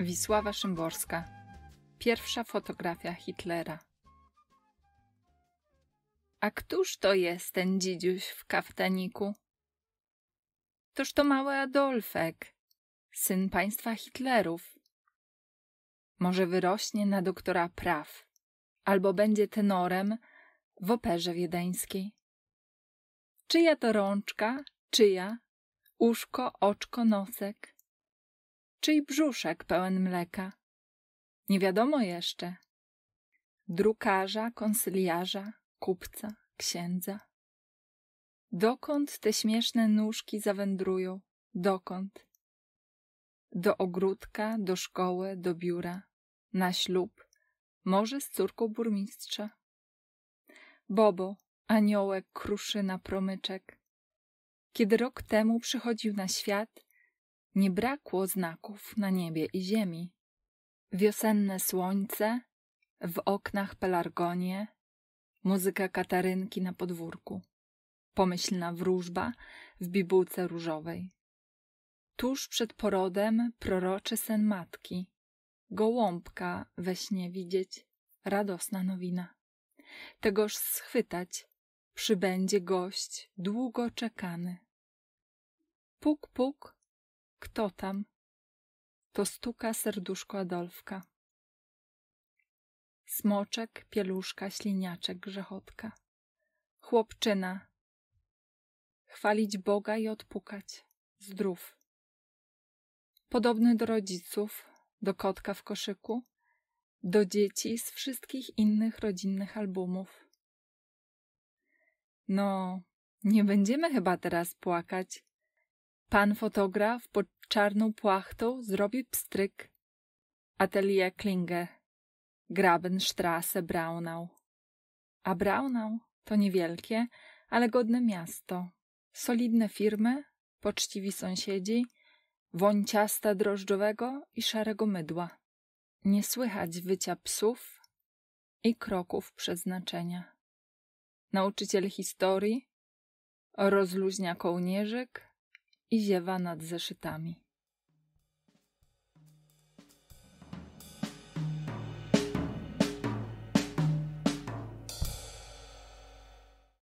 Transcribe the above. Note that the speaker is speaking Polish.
Wisława Szymborska. Pierwsza fotografia Hitlera. A któż to jest ten dzidziuś w kaftaniku? Toż to mały Adolfek, syn państwa Hitlerów. Może wyrośnie na doktora praw, albo będzie tenorem w operze wiedeńskiej. Czyja to rączka, czyja? Uszko, oczko, nosek czy i brzuszek pełen mleka. Nie wiadomo jeszcze. Drukarza, konsyliarza, kupca, księdza. Dokąd te śmieszne nóżki zawędrują? Dokąd? Do ogródka, do szkoły, do biura, na ślub, może z córką burmistrza. Bobo, aniołek, kruszyna, promyczek. Kiedy rok temu przychodził na świat, nie brakło znaków na niebie i ziemi. Wiosenne słońce, w oknach pelargonie, muzyka katarynki na podwórku, pomyślna wróżba w bibułce różowej. Tuż przed porodem proroczy sen matki, gołąbka we śnie widzieć, radosna nowina. Tegoż schwytać przybędzie gość długo czekany. Puk, puk, kto tam? To stuka serduszko Adolfka. Smoczek, pieluszka, śliniaczek, grzechotka. Chłopczyna. Chwalić Boga i odpukać. Zdrów. Podobny do rodziców, do kotka w koszyku, do dzieci z wszystkich innych rodzinnych albumów. No, nie będziemy chyba teraz płakać, Pan fotograf pod czarną płachtą zrobił pstryk. Atelier Klinge. Grabenstrasse Braunau. A Braunau to niewielkie, ale godne miasto. Solidne firmy, poczciwi sąsiedzi, woń ciasta drożdżowego i szarego mydła. Nie słychać wycia psów i kroków przeznaczenia. Nauczyciel historii rozluźnia kołnierzyk, i ziewa nad zeszytami.